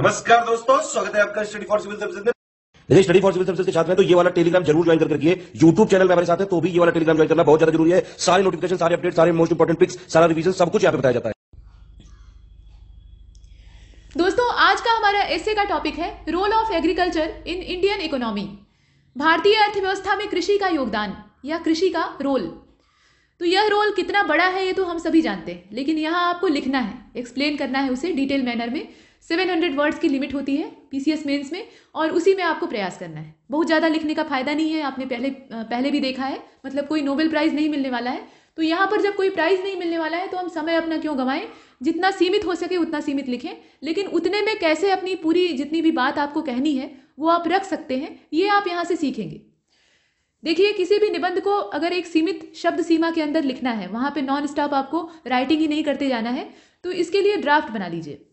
नमस्कार दोस्तों स्वागत है आपका स्टडी फॉर सिविल सर्विस में स्टडी फॉर सिविल सर्विस के साथ में तो ये वाला टेलीग्राम जरूर ज्वाइन करके रखिए यूट्यूब चैनल में हमारे साथ है तो भी ये वाला टेलीग्राम ज्वाइन करना बहुत ज्यादा जरूरी है सारे नोटिफिकेशन सारे अपडेट सारे मोस्ट इंपॉर्टेंट पिक्स सारा रिवीजन सब कुछ यहाँ पे बताया जाता है दोस्तों आज का हमारा एसे का टॉपिक है role of agriculture in Indian economy भारतीय अर्थव्यवस्था में कृषि का योगदान या कृषि का रोल तो यह रोल कितना बड़ा है ये तो हम सभी जानते हैं लेकिन यहाँ आपको लिखना है एक्सप्लेन करना है उसे डिटेल मैनर में सेवन हंड्रेड वर्ड्स की लिमिट होती है पी सी एस मेन्स में और उसी में आपको प्रयास करना है बहुत ज़्यादा लिखने का फ़ायदा नहीं है आपने पहले पहले भी देखा है मतलब कोई नोबेल प्राइज़ नहीं मिलने वाला है तो यहाँ पर जब कोई प्राइज़ नहीं मिलने वाला है तो हम समय अपना क्यों गंवाएं जितना सीमित हो सके उतना सीमित लिखें लेकिन उतने में कैसे अपनी पूरी जितनी भी बात आपको कहनी है वो आप रख सकते हैं ये आप यहाँ से सीखेंगे देखिए किसी भी निबंध को अगर एक सीमित शब्द सीमा के अंदर लिखना है वहाँ पे नॉन स्टॉप आपको राइटिंग ही नहीं करते जाना है तो इसके लिए ड्राफ्ट बना लीजिए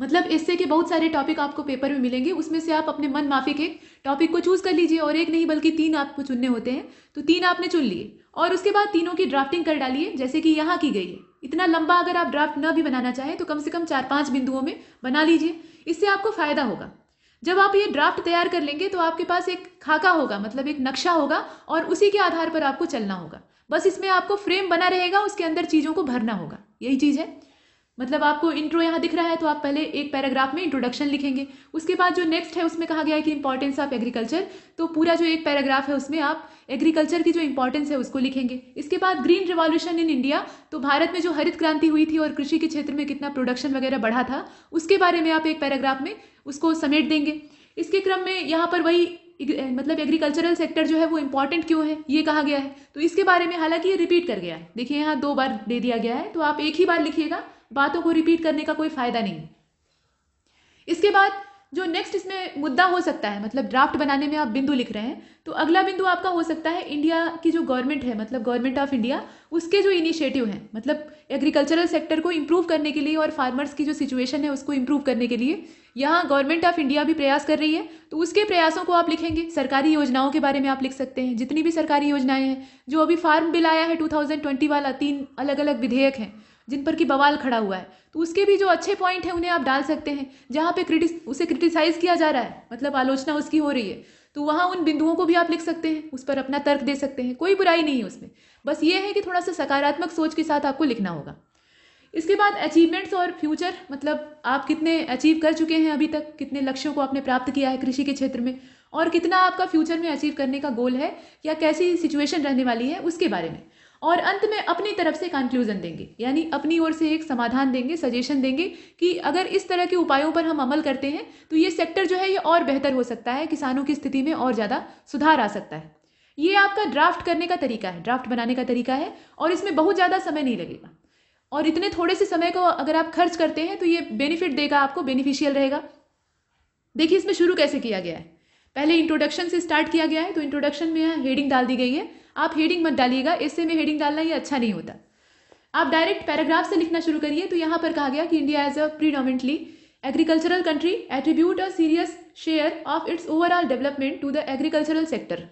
मतलब इससे के बहुत सारे टॉपिक आपको पेपर में मिलेंगे उसमें से आप अपने मन माफी के टॉपिक को चूज़ कर लीजिए और एक नहीं बल्कि तीन आपको चुनने होते हैं तो तीन आपने चुन लिए और उसके बाद तीनों की ड्राफ्टिंग कर डालिए जैसे कि यहाँ की गई है इतना लंबा अगर आप ड्राफ्ट ना भी बनाना चाहें तो कम से कम चार पाँच बिंदुओं में बना लीजिए इससे आपको फ़ायदा होगा जब आप ये ड्राफ्ट तैयार कर लेंगे तो आपके पास एक खाका होगा मतलब एक नक्शा होगा और उसी के आधार पर आपको चलना होगा बस इसमें आपको फ्रेम बना रहेगा उसके अंदर चीज़ों को भरना होगा यही चीज़ है मतलब आपको इंट्रो यहाँ दिख रहा है तो आप पहले एक पैराग्राफ में इंट्रोडक्शन लिखेंगे उसके बाद जो नेक्स्ट है उसमें कहा गया है कि इंपॉर्टेंस ऑफ एग्रीकल्चर तो पूरा जो एक पैराग्राफ है उसमें आप एग्रीकल्चर की जो इंपॉर्टेंस है उसको लिखेंगे इसके बाद ग्रीन रिवॉल्यूशन इन इंडिया तो भारत में जो हरित क्रांति हुई थी और कृषि के क्षेत्र में कितना प्रोडक्शन वगैरह बढ़ा था उसके बारे में आप एक पैराग्राफ में उसको समेट देंगे इसके क्रम में यहाँ पर वही मतलब एग्रीकल्चरल सेक्टर जो है वो इम्पॉर्टेंट क्यों है ये कहा गया है तो इसके बारे में हालांकि ये रिपीट कर गया है देखिए यहाँ दो बार दे दिया गया है तो आप एक ही बार लिखिएगा बातों को रिपीट करने का कोई फ़ायदा नहीं इसके बाद जो नेक्स्ट इसमें मुद्दा हो सकता है मतलब ड्राफ्ट बनाने में आप बिंदु लिख रहे हैं तो अगला बिंदु आपका हो सकता है इंडिया की जो गवर्नमेंट है मतलब गवर्नमेंट ऑफ इंडिया उसके जो इनिशिएटिव हैं मतलब एग्रीकल्चरल सेक्टर को इम्प्रूव करने के लिए और फार्मर्स की जो सिचुएशन है उसको इम्प्रूव करने के लिए यहाँ गवर्नमेंट ऑफ इंडिया भी प्रयास कर रही है तो उसके प्रयासों को आप लिखेंगे सरकारी योजनाओं के बारे में आप लिख सकते हैं जितनी भी सरकारी योजनाएं हैं जो अभी फार्म बिल आया है टू वाला तीन अलग अलग विधेयक हैं जिन पर कि बवाल खड़ा हुआ है तो उसके भी जो अच्छे पॉइंट हैं उन्हें आप डाल सकते हैं जहाँ पे क्रिटिस उसे क्रिटिसाइज़ किया जा रहा है मतलब आलोचना उसकी हो रही है तो वहाँ उन बिंदुओं को भी आप लिख सकते हैं उस पर अपना तर्क दे सकते हैं कोई बुराई नहीं है उसमें बस ये है कि थोड़ा सा सकारात्मक सोच के साथ आपको लिखना होगा इसके बाद अचीवमेंट्स और फ्यूचर मतलब आप कितने अचीव कर चुके हैं अभी तक कितने लक्ष्यों को आपने प्राप्त किया है कृषि के क्षेत्र में और कितना आपका फ्यूचर में अचीव करने का गोल है या कैसी सिचुएशन रहने वाली है उसके बारे में और अंत में अपनी तरफ से कंक्लूज़न देंगे यानी अपनी ओर से एक समाधान देंगे सजेशन देंगे कि अगर इस तरह के उपायों पर हम अमल करते हैं तो ये सेक्टर जो है ये और बेहतर हो सकता है किसानों की स्थिति में और ज़्यादा सुधार आ सकता है ये आपका ड्राफ्ट करने का तरीका है ड्राफ्ट बनाने का तरीका है और इसमें बहुत ज़्यादा समय नहीं लगेगा और इतने थोड़े से समय को अगर आप खर्च करते हैं तो ये बेनिफिट देगा आपको बेनिफिशियल रहेगा देखिए इसमें शुरू कैसे किया गया है पहले इंट्रोडक्शन से स्टार्ट किया गया है तो इंट्रोडक्शन में हेडिंग डाल दी गई है आप हेडिंग मत डालिएगा ऐसे में हेडिंग डालना ये अच्छा नहीं होता आप डायरेक्ट पैराग्राफ से लिखना शुरू करिए तो यहाँ पर कहा गया कि India as a predominantly agricultural country attribute a serious share of its overall development to the agricultural sector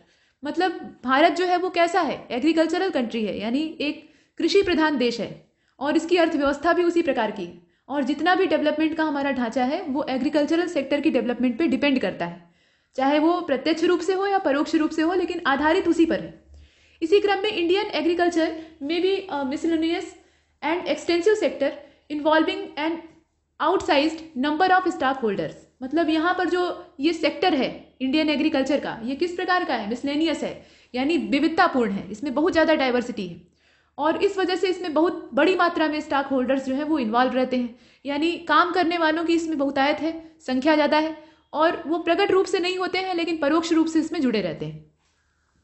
मतलब भारत जो है वो कैसा है एग्रीकल्चरल कंट्री है यानी एक कृषि प्रधान देश है और इसकी अर्थव्यवस्था भी उसी प्रकार की है और जितना भी डेवलपमेंट का हमारा ढांचा है वो एग्रीकल्चरल सेक्टर की डेवलपमेंट पे डिपेंड करता है चाहे वो प्रत्यक्ष रूप से हो या परोक्ष रूप से हो लेकिन आधारित उसी पर है इसी क्रम में इंडियन एग्रीकल्चर में भी miscellaneous and extensive sector involving and outsize number of stock holders मतलब यहाँ पर जो ये सेक्टर है इंडियन एग्रीकल्चर का ये किस प्रकार का है मिसलेनियस है यानी विविधतापूर्ण है इसमें बहुत ज़्यादा डाइवर्सिटी है और इस वजह से इसमें बहुत बड़ी मात्रा में स्टॉक होल्डर्स जो है वो इन्वॉल्व रहते हैं यानी काम करने वालों की इसमें बहुतायत है संख्या ज़्यादा है और वो प्रकट रूप से नहीं होते हैं लेकिन परोक्ष रूप से इसमें जुड़े रहते हैं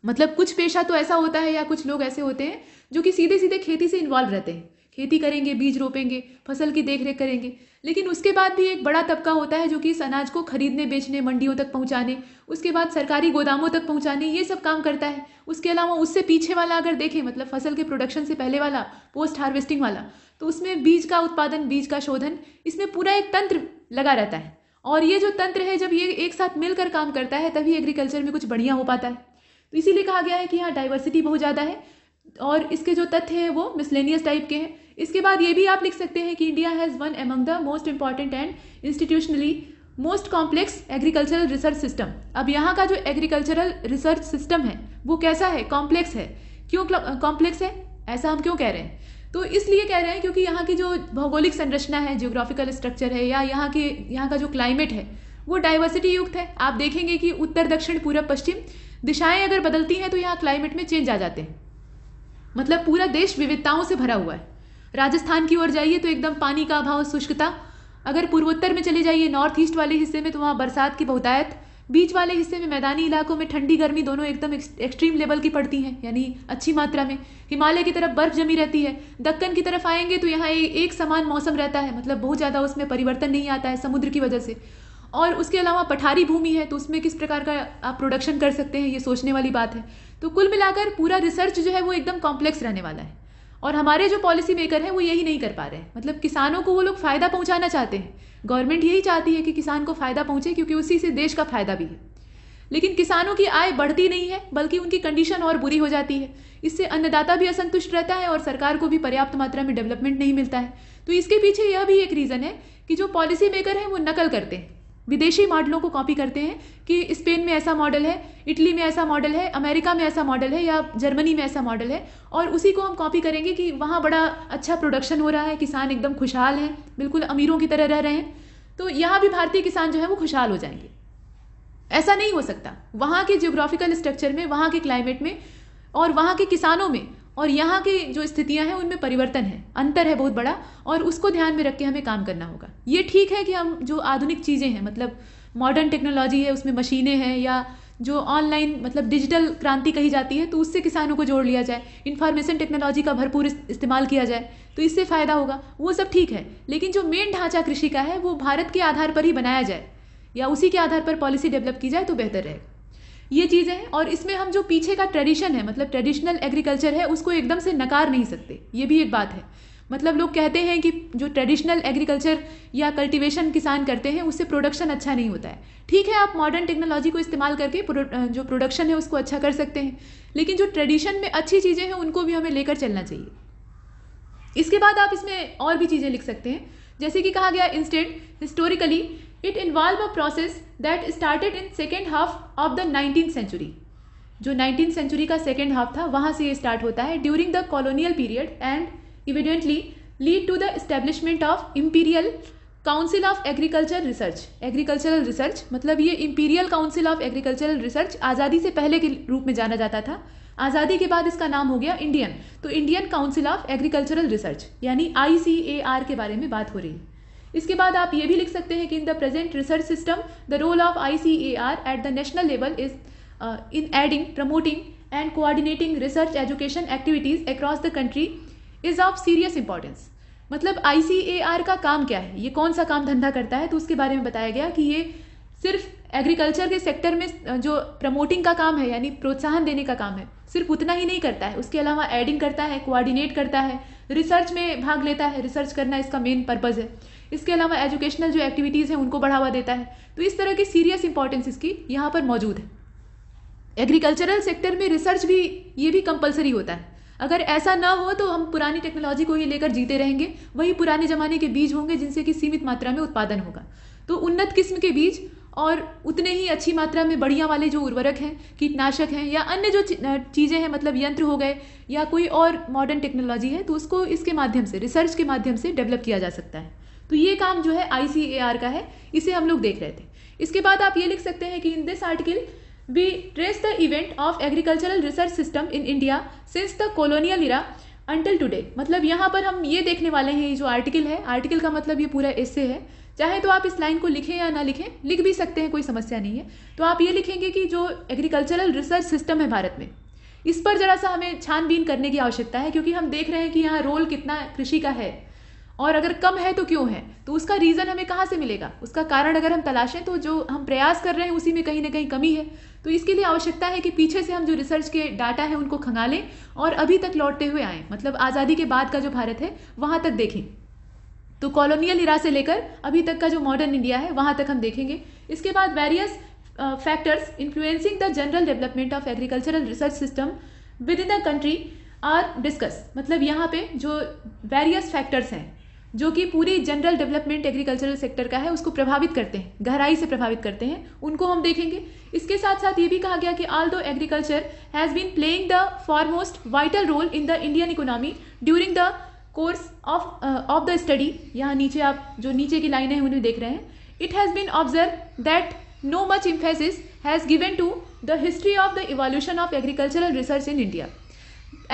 मतलब कुछ पेशा तो ऐसा होता है या कुछ लोग ऐसे होते हैं जो कि सीधे सीधे खेती से इन्वॉल्व रहते हैं खेती करेंगे बीज रोपेंगे फसल की देख रेख करेंगे लेकिन उसके बाद भी एक बड़ा तबका होता है जो कि इस अनाज को खरीदने बेचने मंडियों तक पहुंचाने उसके बाद सरकारी गोदामों तक पहुंचाने ये सब काम करता है उसके अलावा उससे पीछे वाला अगर देखें मतलब फसल के प्रोडक्शन से पहले वाला पोस्ट हार्वेस्टिंग वाला तो उसमें बीज का उत्पादन बीज का शोधन इसमें पूरा एक तंत्र लगा रहता है और ये जो तंत्र है जब ये एक साथ मिलकर काम करता है तभी एग्रीकल्चर में कुछ बढ़िया हो पाता है तो इसीलिए कहा गया है कि यहाँ डाइवर्सिटी बहुत ज़्यादा है और इसके जो तथ्य हैं वो मिसलेनियस टाइप के हैं इसके बाद ये भी आप लिख सकते हैं कि India has one among the most important and institutionally most complex agricultural research system अब यहाँ का जो एग्रीकल्चरल रिसर्च सिस्टम है वो कैसा है कॉम्प्लेक्स है क्यों कॉम्प्लेक्स है ऐसा हम क्यों कह रहे हैं तो इसलिए कह रहे हैं क्योंकि यहाँ की जो भौगोलिक संरचना है जियोग्राफिकल स्ट्रक्चर है या यहाँ के यहाँ का जो क्लाइमेट है वो डाइवर्सिटी युक्त है आप देखेंगे कि उत्तर दक्षिण पूर्व पश्चिम दिशाएं अगर बदलती हैं तो यहाँ क्लाइमेट में चेंज आ जाते हैं मतलब पूरा देश विविधताओं से भरा हुआ है राजस्थान की ओर जाइए तो एकदम पानी का अभाव शुष्कता अगर पूर्वोत्तर में चले जाइए नॉर्थ ईस्ट वाले हिस्से में तो वहाँ बरसात की बहुतायत बीच वाले हिस्से में मैदानी इलाकों में ठंडी गर्मी दोनों एकदम एक्सट्रीम लेवल की पड़ती हैं यानी अच्छी मात्रा में हिमालय की तरफ बर्फ जमी रहती है दक्कन की तरफ आएंगे तो यहाँ एक समान मौसम रहता है मतलब बहुत ज़्यादा उसमें परिवर्तन नहीं आता है समुद्र की वजह से और उसके अलावा पठारी भूमि है तो उसमें किस प्रकार का आप प्रोडक्शन कर सकते हैं ये सोचने वाली बात है तो कुल मिलाकर पूरा रिसर्च जो है वो एकदम कॉम्प्लेक्स रहने वाला है और हमारे जो पॉलिसी मेकर हैं वो यही नहीं कर पा रहे हैं मतलब किसानों को वो लोग फ़ायदा पहुंचाना चाहते हैं गवर्नमेंट यही चाहती है कि किसान को फ़ायदा पहुंचे क्योंकि उसी से देश का फ़ायदा भी है लेकिन किसानों की आय बढ़ती नहीं है बल्कि उनकी कंडीशन और बुरी हो जाती है इससे अन्नदाता भी असंतुष्ट रहता है और सरकार को भी पर्याप्त मात्रा में डेवलपमेंट नहीं मिलता है तो इसके पीछे यह भी एक रीज़न है कि जो पॉलिसी मेकर हैं वो नकल करते हैं विदेशी मॉडलों को कॉपी करते हैं कि स्पेन में ऐसा मॉडल है इटली में ऐसा मॉडल है अमेरिका में ऐसा मॉडल है या जर्मनी में ऐसा मॉडल है और उसी को हम कॉपी करेंगे कि वहाँ बड़ा अच्छा प्रोडक्शन हो रहा है किसान एकदम खुशहाल हैं बिल्कुल अमीरों की तरह रह रहे हैं तो यहाँ भी भारतीय किसान जो है वो खुशहाल हो जाएंगे ऐसा नहीं हो सकता वहाँ के जियोग्राफिकल स्ट्रक्चर में वहाँ के क्लाइमेट में और वहाँ के किसानों में और यहाँ की जो स्थितियाँ हैं उनमें परिवर्तन है अंतर है बहुत बड़ा और उसको ध्यान में रख के हमें काम करना होगा ये ठीक है कि हम जो आधुनिक चीज़ें हैं मतलब मॉडर्न टेक्नोलॉजी है उसमें मशीनें हैं या जो ऑनलाइन मतलब डिजिटल क्रांति कही जाती है तो उससे किसानों को जोड़ लिया जाए इन्फॉर्मेशन टेक्नोलॉजी का भरपूर इस्तेमाल किया जाए तो इससे फ़ायदा होगा वो सब ठीक है लेकिन जो मेन ढांचा कृषि का है वो भारत के आधार पर ही बनाया जाए या उसी के आधार पर पॉलिसी डेवलप की जाए तो बेहतर रहेगा ये चीज़ें हैं और इसमें हम जो पीछे का ट्रेडिशन है मतलब ट्रेडिशनल एग्रीकल्चर है उसको एकदम से नकार नहीं सकते ये भी एक बात है मतलब लोग कहते हैं कि जो ट्रेडिशनल एग्रीकल्चर या कल्टीवेशन किसान करते हैं उससे प्रोडक्शन अच्छा नहीं होता है ठीक है आप मॉडर्न टेक्नोलॉजी को इस्तेमाल करके जो प्रोडक्शन है उसको अच्छा कर सकते हैं लेकिन जो ट्रेडिशन में अच्छी चीज़ें हैं उनको भी हमें लेकर चलना चाहिए इसके बाद आप इसमें और भी चीज़ें लिख सकते हैं जैसे कि कहा गया instant historically it involve a process that started in second half of the nineteen century जो नाइनटीन सेंचुरी का सेकेंड हाफ था वहाँ से ये स्टार्ट होता है during the colonial period and evidently lead to the establishment of imperial council of agriculture research agricultural research मतलब ये imperial council of agricultural research आज़ादी से पहले के रूप में जाना जाता था आज़ादी के बाद इसका नाम हो गया इंडियन तो Indian council of agricultural research यानी आई के बारे में बात हो रही है इसके बाद आप ये भी लिख सकते हैं कि in the present research system the role of I C A R at the national level is in aiding promoting and coordinating research education activities across the country is of serious importance मतलब I का काम क्या है ये कौन सा काम धंधा करता है तो उसके बारे में बताया गया कि ये सिर्फ एग्रीकल्चर के सेक्टर में जो प्रमोटिंग का काम है यानी प्रोत्साहन देने का काम है सिर्फ उतना ही नहीं करता है उसके अलावा एडिंग करता है कोऑर्डिनेट करता है रिसर्च में भाग लेता है रिसर्च करना इसका मेन पर्पज़ है इसके अलावा एजुकेशनल जो एक्टिविटीज़ हैं उनको बढ़ावा देता है तो इस तरह की सीरियस इंपॉर्टेंस इसकी यहाँ पर मौजूद है एग्रीकल्चरल सेक्टर में रिसर्च भी ये भी कंपलसरी होता है अगर ऐसा ना हो तो हम पुरानी टेक्नोलॉजी को ही लेकर जीते रहेंगे वही पुराने ज़माने के बीज होंगे जिनसे कि सीमित मात्रा में उत्पादन होगा तो उन्नत किस्म के बीज और उतने ही अच्छी मात्रा में बढ़िया वाले जो उर्वरक हैं कीटनाशक हैं या अन्य जो चीज़ें हैं मतलब यंत्र हो गए या कोई और मॉडर्न टेक्नोलॉजी है तो उसको इसके माध्यम से रिसर्च के माध्यम से डेवलप किया जा सकता है तो ये काम जो है आई का है इसे हम लोग देख रहे थे इसके बाद आप ये लिख सकते हैं कि in this article we trace the event of agricultural research system in India since the colonial era until today मतलब यहाँ पर हम ये देखने वाले हैं ये जो आर्टिकल है आर्टिकल का मतलब ये पूरा ऐसे है चाहे तो आप इस लाइन को लिखें या ना लिखें लिख भी सकते हैं कोई समस्या नहीं है तो आप ये लिखेंगे कि जो एग्रीकल्चरल रिसर्च सिस्टम है भारत में इस पर ज़रा सा हमें छानबीन करने की आवश्यकता है क्योंकि हम देख रहे हैं कि यहाँ रोल कितना कृषि का है और अगर कम है तो क्यों है तो उसका रीज़न हमें कहाँ से मिलेगा उसका कारण अगर हम तलाशें तो जो हम प्रयास कर रहे हैं उसी में कहीं ना कहीं कमी है तो इसके लिए आवश्यकता है कि पीछे से हम जो रिसर्च के डाटा है उनको खंगालें और अभी तक लौटते हुए आए मतलब आज़ादी के बाद का जो भारत है वहाँ तक देखें तो कॉलोनियल इरा से लेकर अभी तक का जो मॉडर्न इंडिया है वहाँ तक हम देखेंगे इसके बाद various factors influencing the general development of agricultural research system with in the country are discuss मतलब यहाँ पे जो वेरियस फैक्टर्स हैं जो कि पूरी जनरल डेवलपमेंट एग्रीकल्चरल सेक्टर का है उसको प्रभावित करते हैं गहराई से प्रभावित करते हैं उनको हम देखेंगे इसके साथ साथ ये भी कहा गया कि although agriculture has been playing the foremost vital role in the Indian economy during the course of of the study यहाँ नीचे आप जो नीचे की लाइनें हैं उन्हें देख रहे हैं it has been observe that no much emphasis has given to the history of the evolution of agricultural research in India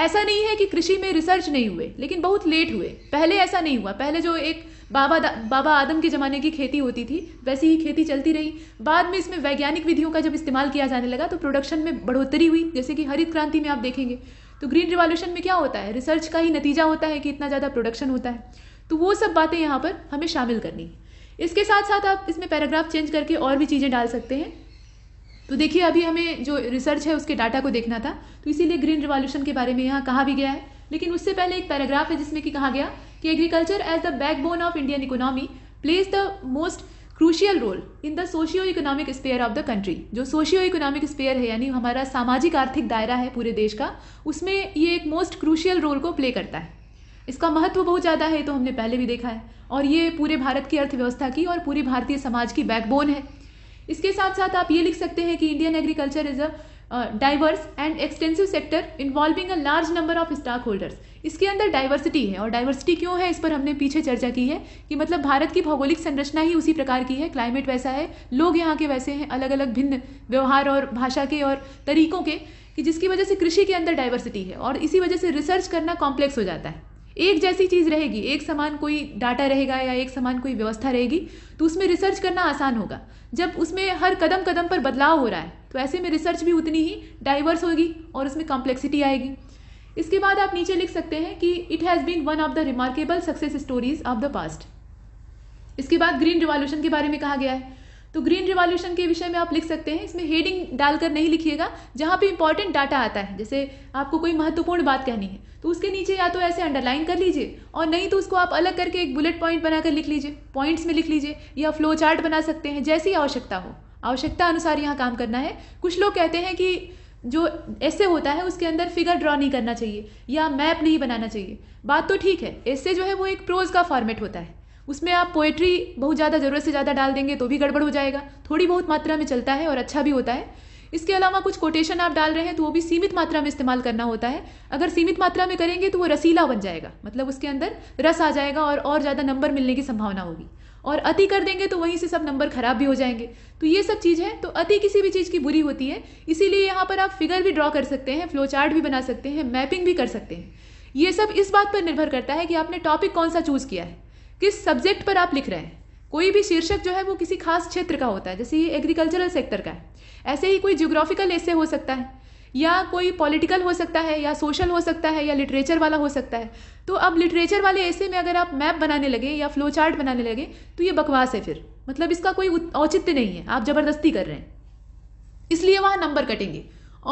ऐसा नहीं है कि कृषि में रिसर्च नहीं हुए लेकिन बहुत लेट हुए पहले ऐसा नहीं हुआ पहले जो एक बाबा बाबा आदम के ज़माने की खेती होती थी वैसी ही खेती चलती रही बाद में इसमें वैज्ञानिक विधियों का जब इस्तेमाल किया जाने लगा तो प्रोडक्शन में बढ़ोतरी हुई जैसे कि हरित क्रांति में आप देखेंगे तो ग्रीन रिवॉल्यूशन में क्या होता है रिसर्च का ही नतीजा होता है कि इतना ज़्यादा प्रोडक्शन होता है तो वो सब बातें यहाँ पर हमें शामिल करनी है इसके साथ साथ आप इसमें पैराग्राफ चेंज करके और भी चीज़ें डाल सकते हैं तो देखिए अभी हमें जो रिसर्च है उसके डाटा को देखना था तो इसीलिए ग्रीन रिवॉल्यूशन के बारे में यहाँ कहा भी गया है लेकिन उससे पहले एक पैराग्राफ है जिसमें कि कहा गया कि agriculture as the backbone of Indian economy plays the most crucial role in the socio economic sphere of the country जो सोशियो इकोनॉमिक स्पेयर है यानी हमारा सामाजिक आर्थिक दायरा है पूरे देश का उसमें ये एक मोस्ट क्रूशियल रोल को प्ले करता है इसका महत्व बहुत ज़्यादा है तो हमने पहले भी देखा है और ये पूरे भारत की अर्थव्यवस्था की और पूरी भारतीय समाज की बैकबोन है इसके साथ साथ आप ये लिख सकते हैं कि Indian agriculture is a diverse and extensive sector involving a large number of stock holders इसके अंदर डाइवर्सिटी है और डाइवर्सिटी क्यों है इस पर हमने पीछे चर्चा की है कि मतलब भारत की भौगोलिक संरचना ही उसी प्रकार की है क्लाइमेट वैसा है लोग यहाँ के वैसे हैं अलग अलग भिन्न व्यवहार और भाषा के और तरीकों के कि जिसकी वजह से कृषि के अंदर डाइवर्सिटी है और इसी वजह से रिसर्च करना कॉम्प्लेक्स हो जाता है एक जैसी चीज़ रहेगी एक समान कोई डाटा रहेगा या एक समान कोई व्यवस्था रहेगी तो उसमें रिसर्च करना आसान होगा जब उसमें हर कदम कदम पर बदलाव हो रहा है तो ऐसे में रिसर्च भी उतनी ही डाइवर्स होगी और उसमें कॉम्प्लेक्सिटी आएगी इसके बाद आप नीचे लिख सकते हैं कि it has been one of the remarkable success stories of the past इसके बाद ग्रीन रिवॉल्यूशन के बारे में कहा गया है तो ग्रीन रिवॉल्यूशन के विषय में आप लिख सकते हैं इसमें हेडिंग डालकर नहीं लिखिएगा जहाँ पे इंपॉर्टेंट डाटा आता है जैसे आपको कोई महत्वपूर्ण बात कहनी है तो उसके नीचे या तो ऐसे अंडरलाइन कर लीजिए और नहीं तो उसको आप अलग करके एक बुलेट पॉइंट बनाकर लिख लीजिए पॉइंट्स में लिख लीजिए या फ्लो चार्ट बना सकते हैं जैसी आवश्यकता हो आवश्यकता अनुसार यहाँ काम करना है कुछ लोग कहते हैं कि जो ऐसे होता है उसके अंदर फिगर ड्रॉ नहीं करना चाहिए या मैप नहीं बनाना चाहिए बात तो ठीक है ऐसे जो है वो एक प्रोज का फॉर्मेट होता है उसमें आप पोएट्री बहुत ज़्यादा ज़रूरत से ज़्यादा डाल देंगे तो भी गड़बड़ हो जाएगा थोड़ी बहुत मात्रा में चलता है और अच्छा भी होता है इसके अलावा कुछ कोटेशन आप डाल रहे हैं तो वो भी सीमित मात्रा में इस्तेमाल करना होता है अगर सीमित मात्रा में करेंगे तो वो रसीला बन जाएगा मतलब उसके अंदर रस आ जाएगा और और ज़्यादा नंबर मिलने की संभावना होगी और अति कर देंगे तो वहीं से सब नंबर खराब भी हो जाएंगे तो ये सब चीज़ है तो अति किसी भी चीज़ की बुरी होती है इसीलिए यहाँ पर आप फिगर भी ड्रॉ कर सकते हैं फ्लो चार्ट भी बना सकते हैं मैपिंग भी कर सकते हैं ये सब इस बात पर निर्भर करता है कि आपने टॉपिक कौन सा चूज़ किया है किस सब्जेक्ट पर आप लिख रहे हैं कोई भी शीर्षक जो है वो किसी खास क्षेत्र का होता है जैसे ये एग्रीकल्चरल सेक्टर का है ऐसे ही कोई ज्योग्राफिकल ऐसे हो सकता है या कोई पॉलिटिकल हो सकता है या सोशल हो सकता है या लिटरेचर वाला हो सकता है तो अब लिटरेचर वाले ऐसे में अगर आप मैप बनाने लगे या फ्लो चार्ट बनाने लगे तो ये बकवास है फिर मतलब इसका कोई औचित्य नहीं है आप ज़बरदस्ती कर रहे हैं इसलिए वहाँ नंबर कटेंगे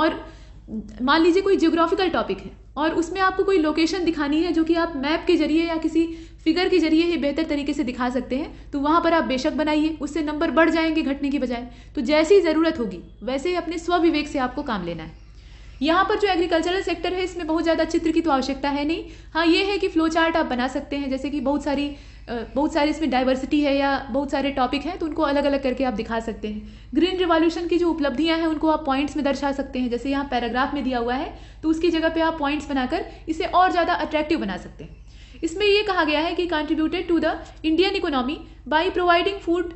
और मान लीजिए कोई जियोग्राफिकल टॉपिक है और उसमें आपको कोई लोकेशन दिखानी है जो कि आप मैप के जरिए या किसी फिगर के जरिए ही बेहतर तरीके से दिखा सकते हैं तो वहाँ पर आप बेशक बनाइए उससे नंबर बढ़ जाएंगे घटने की बजाय तो जैसी ज़रूरत होगी वैसे ही अपने स्वविवेक से आपको काम लेना है यहाँ पर जो एग्रीकल्चरल सेक्टर है इसमें बहुत ज़्यादा चित्र की तो आवश्यकता है नहीं हाँ ये है कि फ्लो चार्ट आप बना सकते हैं जैसे कि बहुत सारी बहुत सारे इसमें डाइवर्सिटी है या बहुत सारे टॉपिक हैं तो उनको अलग अलग करके आप दिखा सकते हैं ग्रीन रिवॉल्यूशन की जो उपलब्धियां हैं उनको आप पॉइंट्स में दर्शा सकते हैं जैसे यहाँ पैराग्राफ में दिया हुआ है तो उसकी जगह पे आप पॉइंट्स बनाकर इसे और ज़्यादा अट्रैक्टिव बना सकते हैं इसमें यह कहा गया है कि contributed to the Indian economy by providing food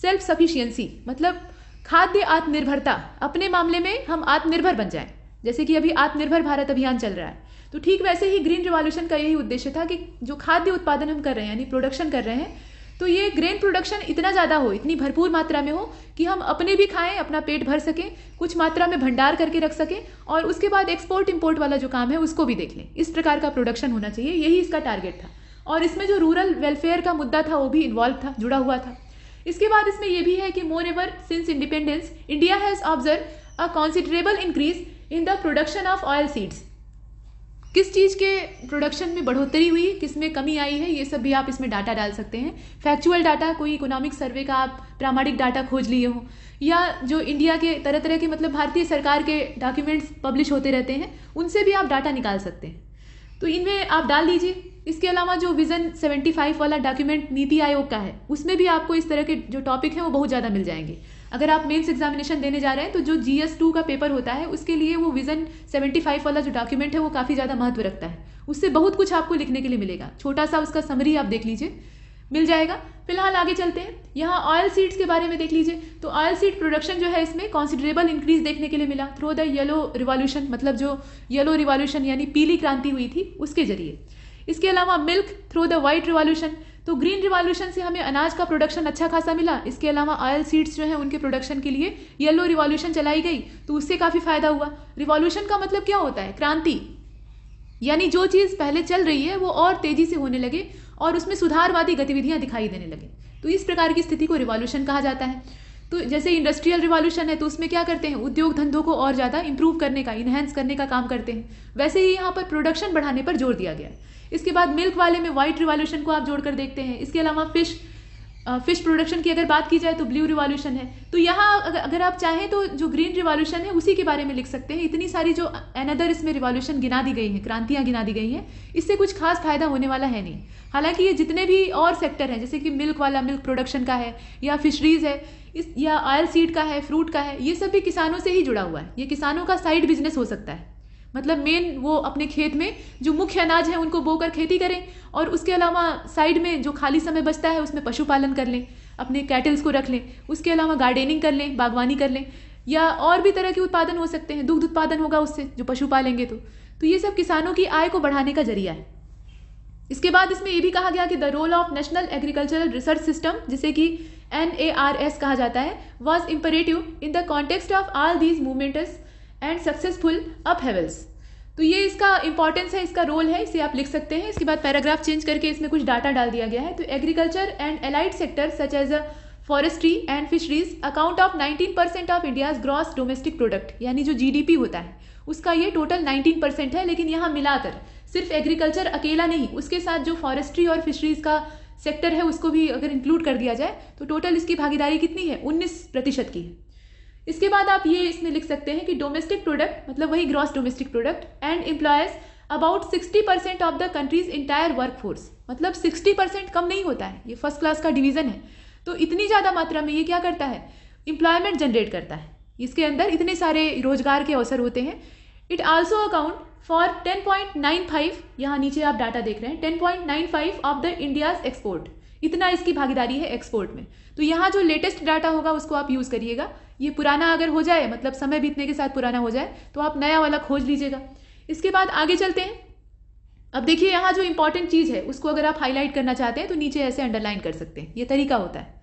self sufficiency मतलब खाद्य आत्मनिर्भरता अपने मामले में हम आत्मनिर्भर बन जाएं जैसे कि अभी आत्मनिर्भर भारत अभियान चल रहा है तो ठीक वैसे ही ग्रीन रिवॉल्यूशन का यही उद्देश्य था कि जो खाद्य उत्पादन हम कर रहे हैं यानी प्रोडक्शन कर रहे हैं तो ये ग्रेन प्रोडक्शन इतना ज़्यादा हो इतनी भरपूर मात्रा में हो कि हम अपने भी खाएं अपना पेट भर सकें कुछ मात्रा में भंडार करके रख सकें और उसके बाद एक्सपोर्ट इम्पोर्ट वाला जो काम है उसको भी देख लें इस प्रकार का प्रोडक्शन होना चाहिए यही इसका टारगेट था और इसमें जो रूरल वेलफेयर का मुद्दा था वो भी इन्वॉल्व था जुड़ा हुआ था इसके बाद इसमें यह भी है कि moreover since independence India has observe a considerable increase in the production of oil seeds किस चीज़ के प्रोडक्शन में बढ़ोतरी हुई किस में कमी आई है ये सब भी आप इसमें डाटा डाल सकते हैं फैक्चुअल डाटा कोई इकोनॉमिक सर्वे का आप प्रामाणिक डाटा खोज लिए हो या जो इंडिया के तरह तरह के मतलब भारतीय सरकार के डॉक्यूमेंट्स पब्लिश होते रहते हैं उनसे भी आप डाटा निकाल सकते हैं तो इनमें आप डाल दीजिए इसके अलावा जो विज़न 75 वाला डॉक्यूमेंट नीति आयोग का है उसमें भी आपको इस तरह के जो टॉपिक हैं वो बहुत ज़्यादा मिल जाएंगे अगर आप मेन्स एग्जामिनेशन देने जा रहे हैं तो जो जी एस टू का पेपर होता है उसके लिए वो विजन सेवेंटी फाइव वाला जो डॉक्यूमेंट है वो काफ़ी ज़्यादा महत्व रखता है उससे बहुत कुछ आपको लिखने के लिए मिलेगा छोटा सा उसका समरी आप देख लीजिए मिल जाएगा फिलहाल आगे चलते हैं यहाँ ऑयल सीड्स के बारे में देख लीजिए तो ऑयल सीड प्रोडक्शन जो है इसमें कॉन्सिडरेबल इंक्रीज देखने के लिए मिला थ्रू द येलो रिवॉल्यूशन मतलब जो येलो रिवॉल्यूशन यानी पीली क्रांति हुई थी उसके जरिए इसके अलावा milk through the white revolution तो ग्रीन रिवॉल्यूशन से हमें अनाज का प्रोडक्शन अच्छा खासा मिला इसके अलावा ऑयल सीड्स जो हैं उनके प्रोडक्शन के लिए येलो रिवॉल्यूशन चलाई गई तो उससे काफ़ी फ़ायदा हुआ रिवॉल्यूशन का मतलब क्या होता है क्रांति यानी जो चीज़ पहले चल रही है वो और तेज़ी से होने लगे और उसमें सुधारवादी गतिविधियाँ दिखाई देने लगे तो इस प्रकार की स्थिति को रिवॉल्यूशन कहा जाता है तो जैसे इंडस्ट्रियल रिवॉल्यूशन है तो उसमें क्या करते हैं उद्योग धंधों को और ज़्यादा इंप्रूव करने का इन्हेंस करने का काम करते हैं वैसे ही यहाँ पर प्रोडक्शन बढ़ाने पर जोर दिया गया है इसके बाद मिल्क वाले में वाइट रिवॉल्यूशन को आप जोड़कर देखते हैं इसके अलावा फिश फिश प्रोडक्शन की अगर बात की जाए तो ब्लू रिवॉल्यूशन है तो यहाँ अगर, अगर आप चाहें तो जो ग्रीन रिवॉल्यूशन है उसी के बारे में लिख सकते हैं इतनी सारी जो अनदर इसमें रिवॉल्यूशन गिना दी गई हैं क्रांतियाँ गिना दी गई हैं इससे कुछ खास फायदा होने वाला है नहीं हालांकि ये जितने भी और सेक्टर हैं जैसे कि मिल्क वाला मिल्क प्रोडक्शन का है या फिशरीज़ है इस या आयल सीड का है फ्रूट का है ये सब भी किसानों से ही जुड़ा हुआ है ये किसानों का साइड बिजनेस हो सकता है मतलब मेन वो अपने खेत में जो मुख्य अनाज है उनको बोकर खेती करें और उसके अलावा साइड में जो खाली समय बचता है उसमें पशुपालन कर लें अपने कैटल्स को रख लें उसके अलावा गार्डनिंग कर लें बागवानी कर लें या और भी तरह के उत्पादन हो सकते हैं दुग्ध उत्पादन होगा उससे जो पशु पालेंगे तो तो ये सब किसानों की आय को बढ़ाने का जरिया है इसके बाद इसमें ये भी कहा गया कि the role of national agricultural research system जिसे कि एन ए आर एस कहा जाता है was imperative in the context of all these movements and successful up upheavals तो ये इसका इंपॉर्टेंस है इसका रोल है इसे आप लिख सकते हैं इसके बाद पैराग्राफ चेंज करके इसमें कुछ डाटा डाल दिया गया है तो agriculture and allied sector such as forestry and fisheries account of 19 percent of India's gross domestic product यानी जो जीडीपी होता है उसका ये टोटल 19 परसेंट है लेकिन यहाँ मिलाकर सिर्फ एग्रीकल्चर अकेला नहीं उसके साथ जो फॉरेस्ट्री और फिशरीज का सेक्टर है उसको भी अगर इंक्लूड कर दिया जाए तो टोटल इसकी भागीदारी कितनी है उन्नीस प्रतिशत की है इसके बाद आप ये इसमें लिख सकते हैं कि डोमेस्टिक प्रोडक्ट मतलब वही gross domestic product and employs about sixty percent of the country's entire work force मतलब सिक्सटी परसेंट कम नहीं होता है ये फर्स्ट क्लास का डिवीज़न है तो इतनी ज़्यादा मात्रा में ये क्या करता है एम्प्लॉयमेंट जनरेट करता है इसके अंदर इतने सारे रोजगार के अवसर होते हैं इट आल्सो अकाउंट फॉर 10.95 यहाँ नीचे आप डाटा देख रहे हैं 10.95 ऑफ द इंडियाज एक्सपोर्ट इतना इसकी भागीदारी है एक्सपोर्ट में तो यहाँ जो लेटेस्ट डाटा होगा उसको आप यूज़ करिएगा ये पुराना अगर हो जाए मतलब समय बीतने के साथ पुराना हो जाए तो आप नया वाला खोज लीजिएगा इसके बाद आगे चलते हैं अब देखिए यहाँ जो इंपॉर्टेंट चीज़ है उसको अगर आप हाईलाइट करना चाहते हैं तो नीचे ऐसे अंडरलाइन कर सकते हैं ये तरीका होता है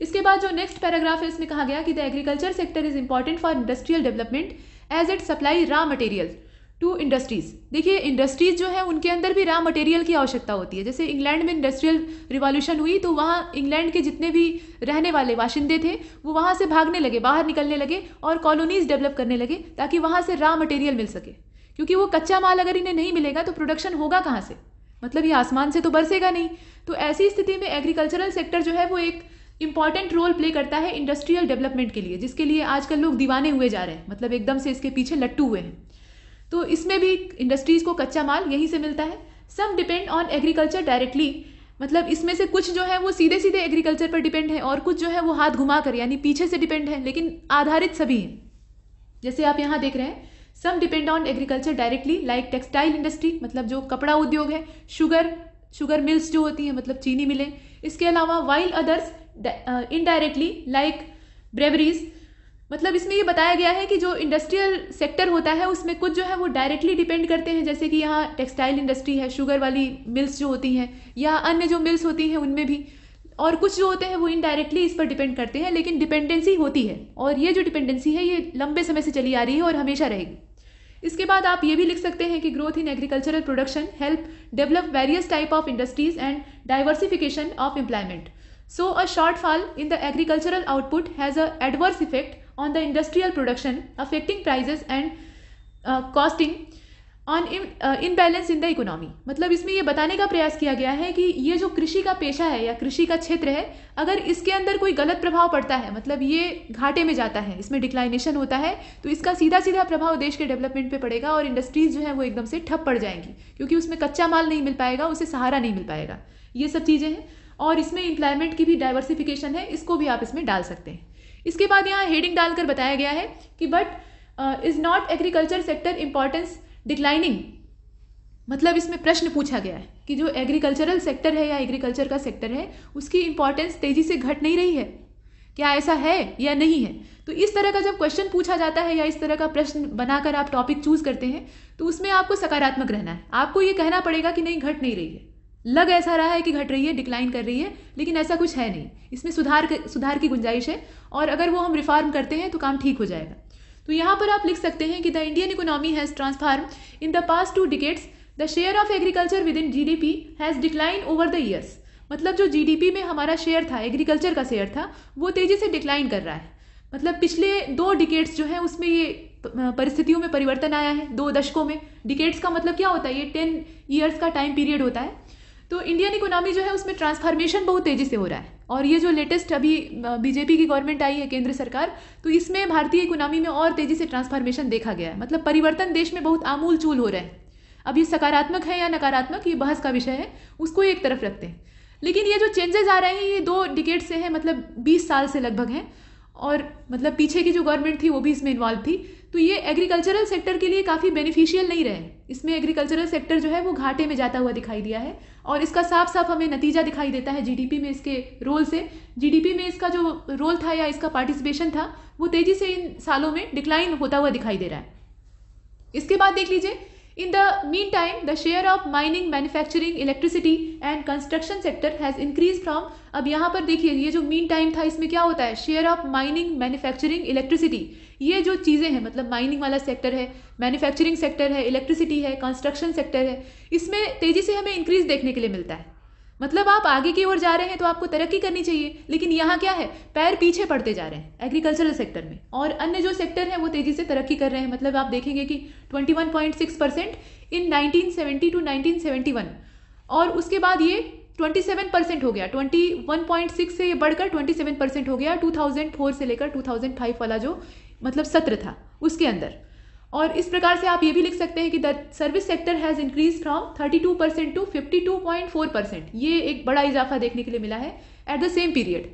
इसके बाद जो नेक्स्ट पैराग्राफ है इसमें कहा गया कि the agriculture sector is important for industrial development as it supply raw material to industries देखिए इंडस्ट्रीज़ जो है उनके अंदर भी रॉ मटेरियल की आवश्यकता होती है जैसे इंग्लैंड में इंडस्ट्रियल रिवॉल्यूशन हुई तो वहाँ इंग्लैंड के जितने भी रहने वाले बाशिंदे थे वो वहाँ से भागने लगे बाहर निकलने लगे और कॉलोनीज़ डेवलप करने लगे ताकि वहाँ से रॉ मटेरियल मिल सके क्योंकि वो कच्चा माल अगर इन्हें नहीं मिलेगा तो प्रोडक्शन होगा कहाँ से मतलब ये आसमान से तो बरसेगा नहीं तो ऐसी स्थिति में एग्रीकल्चरल सेक्टर जो है वो एक इंपॉर्टेंट रोल प्ले करता है इंडस्ट्रियल डेवलपमेंट के लिए जिसके लिए आजकल लोग दीवाने हुए जा रहे हैं मतलब एकदम से इसके पीछे लट्टू हुए हैं तो इसमें भी इंडस्ट्रीज़ को कच्चा माल यहीं से मिलता है some depend on agriculture directly मतलब इसमें से कुछ जो है वो सीधे सीधे एग्रीकल्चर पर डिपेंड है और कुछ जो है वो हाथ घुमा कर यानी पीछे से डिपेंड है लेकिन आधारित सभी हैं जैसे आप यहाँ देख रहे हैं some depend on agriculture directly like textile industry मतलब जो कपड़ा उद्योग है शुगर शुगर मिल्स जो होती हैं मतलब चीनी मिलें इसके अलावा while others indirectly like breweries मतलब इसमें ये बताया गया है कि जो इंडस्ट्रियल सेक्टर होता है उसमें कुछ जो है वो डायरेक्टली डिपेंड करते हैं जैसे कि यहाँ टेक्सटाइल इंडस्ट्री है शुगर वाली मिल्स जो होती हैं या अन्य जो मिल्स होती हैं उनमें भी और कुछ जो होते हैं वो इनडायरेक्टली इस पर डिपेंड करते हैं लेकिन डिपेंडेंसी होती है और ये जो डिपेंडेंसी है ये लंबे समय से चली आ रही है और हमेशा रहेगी इसके बाद आप ये भी लिख सकते हैं कि growth in agricultural production help develop various type of industries and diversification of employment So a shortfall in the agricultural output has has adverse effect on the industrial production affecting prices and uh, costing on imbalance in the economy मतलब इसमें ये बताने का प्रयास किया गया है कि ये जो कृषि का पेशा है या कृषि का क्षेत्र है अगर इसके अंदर कोई गलत प्रभाव पड़ता है मतलब ये घाटे में जाता है इसमें डिक्लाइनेशन होता है तो इसका सीधा सीधा प्रभाव देश के डेवलपमेंट पे पड़ेगा और इंडस्ट्रीज जो है वो एकदम से ठप पड़ जाएंगी क्योंकि उसमें कच्चा माल नहीं मिल पाएगा उसे सहारा नहीं मिल पाएगा ये सब चीज़ें हैं और इसमें इम्प्लॉयमेंट की भी डाइवर्सिफिकेशन है इसको भी आप इसमें डाल सकते हैं इसके बाद यहाँ हेडिंग डालकर बताया गया है कि but is not agriculture sector importance declining मतलब इसमें प्रश्न पूछा गया है कि जो एग्रीकल्चरल सेक्टर है या एग्रीकल्चर का सेक्टर है उसकी इम्पॉर्टेंस तेज़ी से घट नहीं रही है क्या ऐसा है या नहीं है तो इस तरह का जब क्वेश्चन पूछा जाता है या इस तरह का प्रश्न बनाकर आप टॉपिक चूज़ करते हैं तो उसमें आपको सकारात्मक रहना है आपको ये कहना पड़ेगा कि नहीं घट नहीं रही है लग ऐसा रहा है कि घट रही है डिक्लाइन कर रही है लेकिन ऐसा कुछ है नहीं इसमें सुधार सुधार की गुंजाइश है और अगर वो हम रिफॉर्म करते हैं तो काम ठीक हो जाएगा तो यहाँ पर आप लिख सकते हैं कि the Indian economy has transform in the past two decades the share of agriculture with in G D P has decline over the years मतलब जो जी डी पी में हमारा शेयर था एग्रीकल्चर का शेयर था वो तेज़ी से डिक्लाइन कर रहा है मतलब पिछले दो डिकेट्स जो हैं उसमें ये परिस्थितियों में परिवर्तन आया है दो दशकों में डिकेट्स का मतलब क्या होता है ये टेन ईयर्स का टाइम पीरियड होता है तो इंडियन इकोनॉमी जो है उसमें ट्रांसफॉर्मेशन बहुत तेज़ी से हो रहा है और ये जो लेटेस्ट अभी बीजेपी की गवर्नमेंट आई है केंद्र सरकार तो इसमें भारतीय इकोनॉमी में और तेज़ी से ट्रांसफॉर्मेशन देखा गया है मतलब परिवर्तन देश में बहुत आमूल चूल हो रहा है अब ये सकारात्मक है या नकारात्मक ये बहस का विषय है उसको एक तरफ रखते हैं लेकिन ये जो चेंजेस आ रहे हैं ये दो डिकेट से हैं मतलब बीस साल से लगभग हैं और मतलब पीछे की जो गवर्नमेंट थी वो भी इसमें इन्वॉल्व थी तो ये एग्रीकल्चरल सेक्टर के लिए काफ़ी बेनिफिशियल नहीं रहे इसमें एग्रीकल्चरल सेक्टर जो है वो घाटे में जाता हुआ दिखाई दिया है और इसका साफ साफ हमें नतीजा दिखाई देता है जीडीपी में इसके रोल से जीडीपी में इसका जो रोल था या इसका पार्टिसिपेशन था वो तेज़ी से इन सालों में डिक्लाइन होता हुआ दिखाई दे रहा है इसके बाद देख लीजिए In the meantime, the share of mining, manufacturing, electricity and construction sector has increased from अब यहाँ पर देखिए ये जो मीन टाइम था इसमें क्या होता है share of mining manufacturing electricity ये जो चीज़ें हैं मतलब माइनिंग वाला सेक्टर है मैन्युफैक्चरिंग सेक्टर है इलेक्ट्रिसिटी है कंस्ट्रक्शन सेक्टर है इसमें तेज़ी से हमें इंक्रीज देखने के लिए मिलता है मतलब आप आगे की ओर जा रहे हैं तो आपको तरक्की करनी चाहिए लेकिन यहाँ क्या है पैर पीछे पड़ते जा रहे हैं एग्रीकल्चरल सेक्टर में और अन्य जो सेक्टर हैं वो तेज़ी से तरक्की कर रहे हैं मतलब आप देखेंगे कि 21.6 परसेंट इन 1970 टू 1971 और उसके बाद ये 27 परसेंट हो गया 21.6 से ये बढ़कर 27 परसेंट हो गया 2004 से लेकर 2005 वाला जो मतलब सत्र था उसके अंदर और इस प्रकार से आप ये भी लिख सकते हैं कि the service sector has increase from 32 percent to 52.4 percent ये एक बड़ा इजाफा देखने के लिए मिला है एट द सेम पीरियड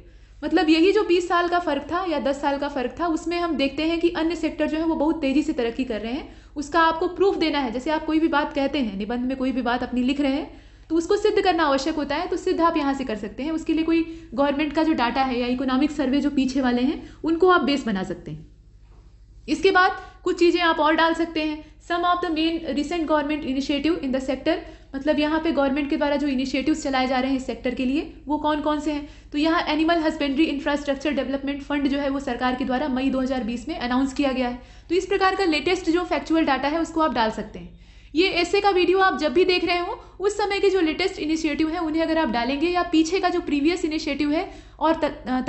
मतलब यही जो 20 साल का फ़र्क था या 10 साल का फ़र्क था उसमें हम देखते हैं कि अन्य सेक्टर जो है वो बहुत तेज़ी से तरक्की कर रहे हैं उसका आपको प्रूफ देना है जैसे आप कोई भी बात कहते हैं निबंध में कोई भी बात अपनी लिख रहे हैं तो उसको सिद्ध करना आवश्यक होता है तो सिद्ध आप यहाँ से कर सकते हैं उसके लिए कोई गवर्नमेंट का जो डाटा है या इकोनॉमिक सर्वे जो पीछे वाले हैं उनको आप बेस बना सकते हैं इसके बाद कुछ चीज़ें आप और डाल सकते हैं some of the main recent government initiative in the sector मतलब यहाँ पे गवर्नमेंट के द्वारा जो इनिशिएटिव्स चलाए जा रहे हैं इस सेक्टर के लिए वो कौन कौन से हैं तो यहाँ animal husbandry infrastructure development fund जो है वो सरकार के द्वारा मई 2020 में अनाउंस किया गया है तो इस प्रकार का लेटेस्ट जो फैक्चुअल डाटा है उसको आप डाल सकते हैं ये ऐसे का वीडियो आप जब भी देख रहे हो उस समय के जो लेटेस्ट इनिशिएटिव है उन्हें अगर आप डालेंगे या पीछे का जो प्रीवियस इनिशिएटिव है और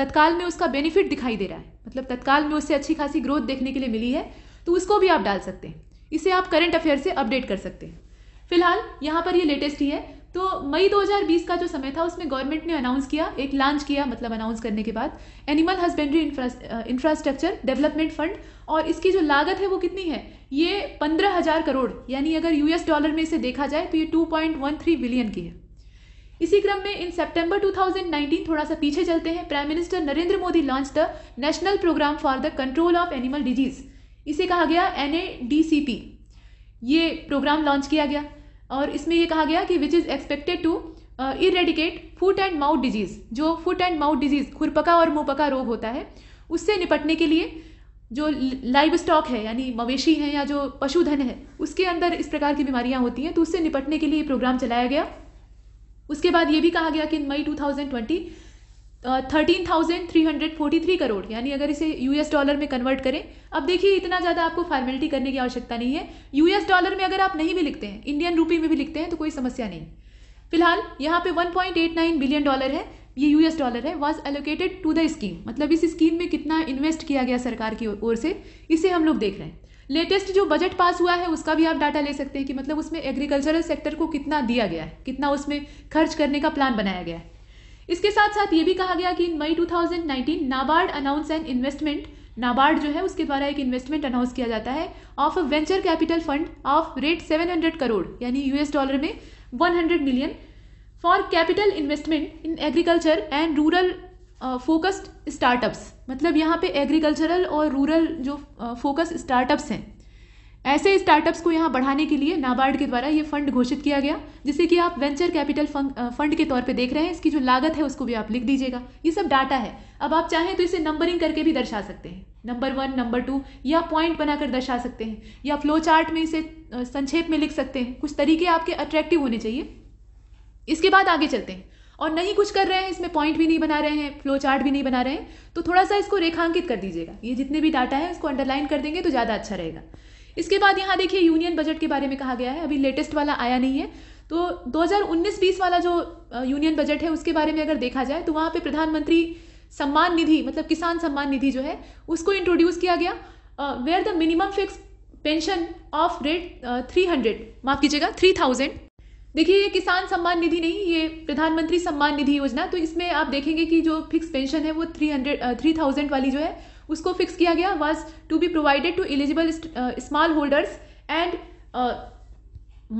तत्काल में उसका बेनिफिट दिखाई दे रहा है मतलब तत्काल में उससे अच्छी खासी ग्रोथ देखने के लिए मिली है तो उसको भी आप डाल सकते हैं इसे आप करंट अफेयर से अपडेट कर सकते हैं फिलहाल यहाँ पर ये लेटेस्ट ही है तो मई 2020 का जो समय था उसमें गवर्नमेंट ने अनाउंस किया एक लॉन्च किया मतलब अनाउंस करने के बाद animal husbandry infrastructure development fund और इसकी जो लागत है वो कितनी है ये पंद्रह हज़ार करोड़ यानी अगर यूएस डॉलर में इसे देखा जाए तो ये two point one three billion की है इसी क्रम में इन सेप्टेम्बर 2019 थोड़ा सा पीछे चलते हैं prime minister Narendra Modi launch the national programme for the control of animal disease इसे कहा गया N A D C P ये प्रोग्राम लॉन्च किया गया और इसमें यह कहा गया कि which is expected to eradicate foot and mouth disease जो फुट एंड माउथ डिजीज़ खुरपका और मुँहपका रोग होता है उससे निपटने के लिए जो लाइव स्टॉक है यानी मवेशी हैं या जो पशुधन है उसके अंदर इस प्रकार की बीमारियां होती हैं तो उससे निपटने के लिए प्रोग्राम चलाया गया उसके बाद ये भी कहा गया कि मई 2020 thirteen thousand three hundred forty three crore यानी अगर इसे यूएस डॉलर में कन्वर्ट करें अब देखिए इतना ज़्यादा आपको फॉर्मेलिटी करने की आवश्यकता नहीं है यूएस डॉलर में अगर आप नहीं भी लिखते हैं इंडियन रूपी में भी लिखते हैं तो कोई समस्या नहीं फिलहाल यहाँ पे 1.89 बिलियन डॉलर है ये यूएस डॉलर है was allocated to the scheme मतलब इस स्कीम में कितना इन्वेस्ट किया गया सरकार की ओर से इसे हम लोग देख रहे हैं लेटेस्ट जो बजट पास हुआ है उसका भी आप डाटा ले सकते हैं कि मतलब उसमें एग्रीकल्चरल सेक्टर को कितना दिया गया है कितना उसमें खर्च करने का प्लान बनाया गया है इसके साथ साथ ये भी कहा गया कि in May 2019 NABARD announce and investment NABARD जो है उसके द्वारा एक इन्वेस्टमेंट अनाउंस किया जाता है of a venture capital fund of rate 700 crore यानी यूएस डॉलर में 100 million for capital investment in agriculture and rural focused startups मतलब यहाँ पे एग्रीकल्चरल और रूरल जो फोकस स्टार्टअप्स हैं ऐसे स्टार्टअप्स को यहाँ बढ़ाने के लिए नाबार्ड के द्वारा ये फंड घोषित किया गया जिसे कि आप वेंचर कैपिटल फंड के तौर पे देख रहे हैं इसकी जो लागत है उसको भी आप लिख दीजिएगा ये सब डाटा है अब आप चाहें तो इसे नंबरिंग करके भी दर्शा सकते हैं नंबर वन नंबर टू या पॉइंट बनाकर दर्शा सकते हैं या फ्लो चार्ट में इसे संक्षेप में लिख सकते हैं कुछ तरीके आपके अट्रैक्टिव होने चाहिए इसके बाद आगे चलते हैं और नहीं कुछ कर रहे हैं इसमें पॉइंट भी नहीं बना रहे हैं फ्लो चार्ट भी नहीं बना रहे हैं तो थोड़ा सा इसको रेखांकित कर दीजिएगा ये जितने भी डाटा है इसको अंडरलाइन कर देंगे तो ज़्यादा अच्छा रहेगा इसके बाद यहाँ देखिए यूनियन बजट के बारे में कहा गया है अभी लेटेस्ट वाला आया नहीं है तो 2019-20 वाला जो यूनियन बजट है उसके बारे में अगर देखा जाए तो वहाँ पे प्रधानमंत्री सम्मान निधि मतलब किसान सम्मान निधि जो है उसको इंट्रोड्यूस किया गया where the minimum fix pension of rate three hundred माफ कीजिएगा थ्री थाउजेंड देखिए ये किसान सम्मान निधि नहीं ये प्रधानमंत्री सम्मान निधि योजना तो इसमें आप देखेंगे कि जो फिक्स पेंशन है वो थ्री हंड्रेड थ्री थाउजेंड वाली जो है उसको फिक्स किया गया was to be provided to eligible small holders and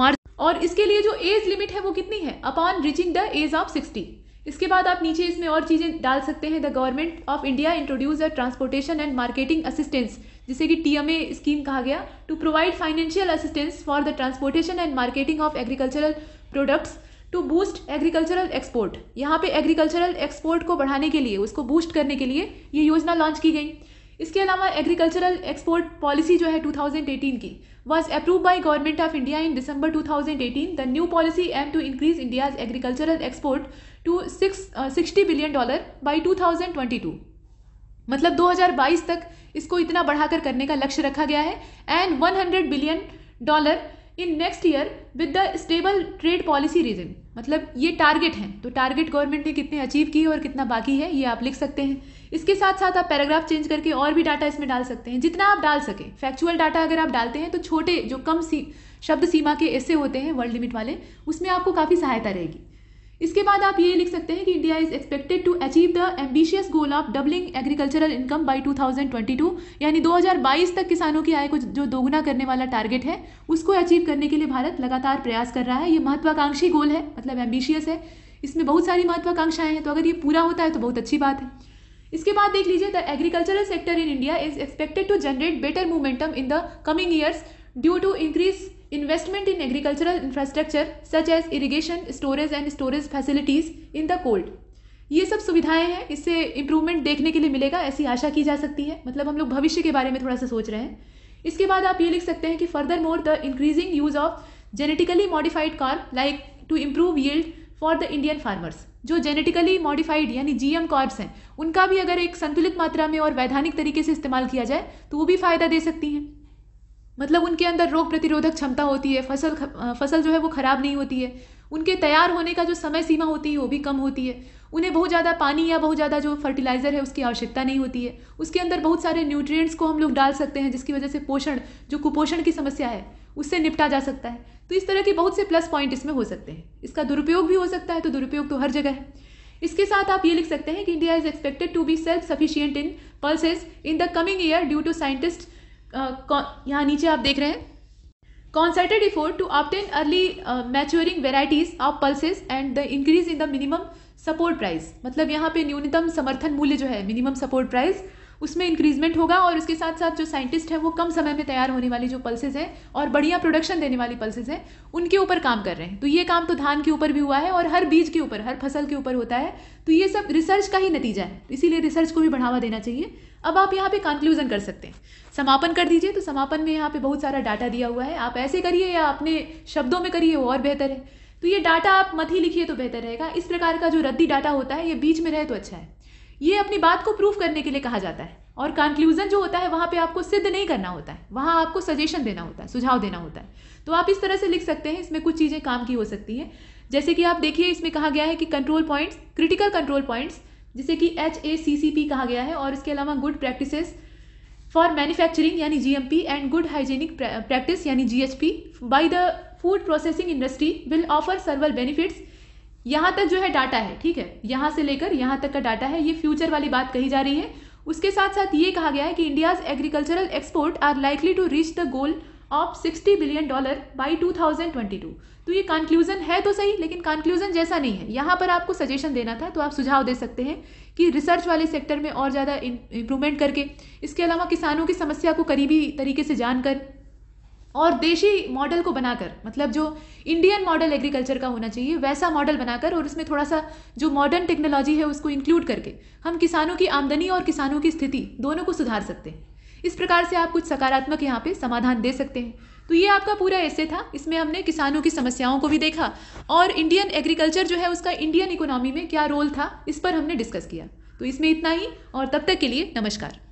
marge और इसके लिए जो एज लिमिट है वो कितनी है upon reaching the age of sixty इसके बाद आप नीचे इसमें और चीज़ें डाल सकते हैं the government of India introduce a transportation and marketing assistance जिसे कि टीएमए स्कीम कहा गया to provide financial assistance for the transportation and marketing of agricultural products to boost agricultural export यहाँ पे एग्रीकल्चरल एक्सपोर्ट को बढ़ाने के लिए उसको बूस्ट करने के लिए ये योजना लॉन्च की गई इसके अलावा एग्रीकल्चरल एक्सपोर्ट पॉलिसी जो है 2018 की was approve by government of India in December 2018 the new policy aim to increase India's agricultural export to six sixty billion dollar by to मतलब 2022 तक इसको इतना बढ़ाकर करने का लक्ष्य रखा गया है and 100 billion dollar in next year with the stable trade policy region मतलब ये टारगेट हैं तो टारगेट गवर्नमेंट ने कितने अचीव किए और कितना बाकी है ये आप लिख सकते हैं इसके साथ साथ आप पैराग्राफ चेंज करके और भी डाटा इसमें डाल सकते हैं जितना आप डाल सकें फैक्चुअल डाटा अगर आप डालते हैं तो छोटे जो कम सी शब्द सीमा के ऐसे होते हैं वर्ल्ड लिमिट वाले उसमें आपको काफ़ी सहायता रहेगी इसके बाद आप ये लिख सकते हैं कि India is expected to achieve the ambitious goal of doubling agricultural income by 2022 यानी 2022 तक किसानों की आय को जो दोगुना करने वाला टारगेट है उसको अचीव करने के लिए भारत लगातार प्रयास कर रहा है ये महत्वाकांक्षी गोल है मतलब एम्बिशियस है इसमें बहुत सारी महत्वाकांक्षाएं हैं तो अगर ये पूरा होता है तो बहुत अच्छी बात है इसके बाद देख लीजिए the agricultural sector in India is expected to generate better momentum in the coming years due to increase investment in agricultural infrastructure such as irrigation storage and storage facilities in the cold ये सब सुविधाएं हैं इससे improvement देखने के लिए मिलेगा ऐसी आशा की जा सकती है मतलब हम लोग भविष्य के बारे में थोड़ा सा सोच रहे हैं इसके बाद आप ये लिख सकते हैं कि furthermore the increasing use of genetically modified carp like to improve yield for the Indian farmers जो जेनेटिकली मॉडिफाइड यानी एम कार्ब्स हैं उनका भी अगर एक संतुलित मात्रा में और वैधानिक तरीके से इस्तेमाल किया जाए तो वो भी फायदा दे सकती हैं मतलब उनके अंदर रोग प्रतिरोधक क्षमता होती है फसल फसल जो है वो ख़राब नहीं होती है उनके तैयार होने का जो समय सीमा होती है वो भी कम होती है उन्हें बहुत ज़्यादा पानी या बहुत ज़्यादा जो फर्टिलाइज़र है उसकी आवश्यकता नहीं होती है उसके अंदर बहुत सारे न्यूट्रिएंट्स को हम लोग डाल सकते हैं जिसकी वजह से पोषण जो कुपोषण की समस्या है उससे निपटा जा सकता है तो इस तरह के बहुत से प्लस पॉइंट इसमें हो सकते हैं इसका दुरुपयोग भी हो सकता है तो दुरुपयोग तो हर जगह है इसके साथ आप ये लिख सकते हैं कि India is expected to be self sufficient in pulses in the coming year due to scientist यहाँ नीचे आप देख रहे हैं concerted effort to obtain early maturing varieties of pulses and the increase in the minimum support price मतलब यहाँ पे न्यूनतम समर्थन मूल्य जो है मिनिमम सपोर्ट प्राइस उसमें इंक्रीजमेंट होगा और उसके साथ साथ जो साइंटिस्ट है वो कम समय में तैयार होने वाली जो पल्सेज हैं और बढ़िया प्रोडक्शन देने वाली पल्सेज हैं उनके ऊपर काम कर रहे हैं तो ये काम तो धान के ऊपर भी हुआ है और हर बीज के ऊपर हर फसल के ऊपर होता है तो ये सब रिसर्च का ही नतीजा है तो इसीलिए रिसर्च को भी बढ़ावा देना चाहिए अब आप यहाँ पे कंक्लूजन कर सकते हैं समापन कर दीजिए तो समापन में यहाँ पे बहुत सारा डाटा दिया हुआ है आप ऐसे करिए या अपने शब्दों में करिए वो और बेहतर है तो ये डाटा आप मत ही लिखिए तो बेहतर रहेगा इस प्रकार का जो रद्दी डाटा होता है ये बीच में रहे तो अच्छा है ये अपनी बात को प्रूव करने के लिए कहा जाता है और कंक्लूजन जो होता है वहां पे आपको सिद्ध नहीं करना होता है वहां आपको सजेशन देना होता है सुझाव देना होता है तो आप इस तरह से लिख सकते हैं इसमें कुछ चीज़ें काम की हो सकती हैं जैसे कि आप देखिए इसमें कहा गया है कि control points critical control points जिसे कि H A C C P कहा गया है और इसके अलावा गुड प्रैक्टिसेस फॉर मैन्युफैक्चरिंग यानी P and good hygienic practice यानी G H P by the food processing industry will offer several benefits यहां तक जो है डाटा है ठीक है यहां से लेकर यहां तक का डाटा है ये फ्यूचर वाली बात कही जा रही है उसके साथ साथ ये कहा गया है कि India's agricultural export are likely to reach the goal of 60 billion dollar by 2022 तो ये कंक्लूजन है तो सही लेकिन कंक्लूजन जैसा नहीं है यहां पर आपको सजेशन देना था तो आप सुझाव दे सकते हैं कि रिसर्च वाले सेक्टर में और ज़्यादा इंप्रूवमेंट करके इसके अलावा किसानों की समस्या को करीबी तरीके से जानकर और देशी मॉडल को बनाकर मतलब जो इंडियन मॉडल एग्रीकल्चर का होना चाहिए वैसा मॉडल बनाकर और उसमें थोड़ा सा जो मॉडर्न टेक्नोलॉजी है उसको इंक्लूड करके हम किसानों की आमदनी और किसानों की स्थिति दोनों को सुधार सकते हैं इस प्रकार से आप कुछ सकारात्मक यहाँ पे समाधान दे सकते हैं तो ये आपका पूरा ऐसे था इसमें हमने किसानों की समस्याओं को भी देखा और इंडियन एग्रीकल्चर जो है उसका इंडियन इकोनॉमी में क्या रोल था इस पर हमने डिस्कस किया तो इसमें इतना ही और तब तक के लिए नमस्कार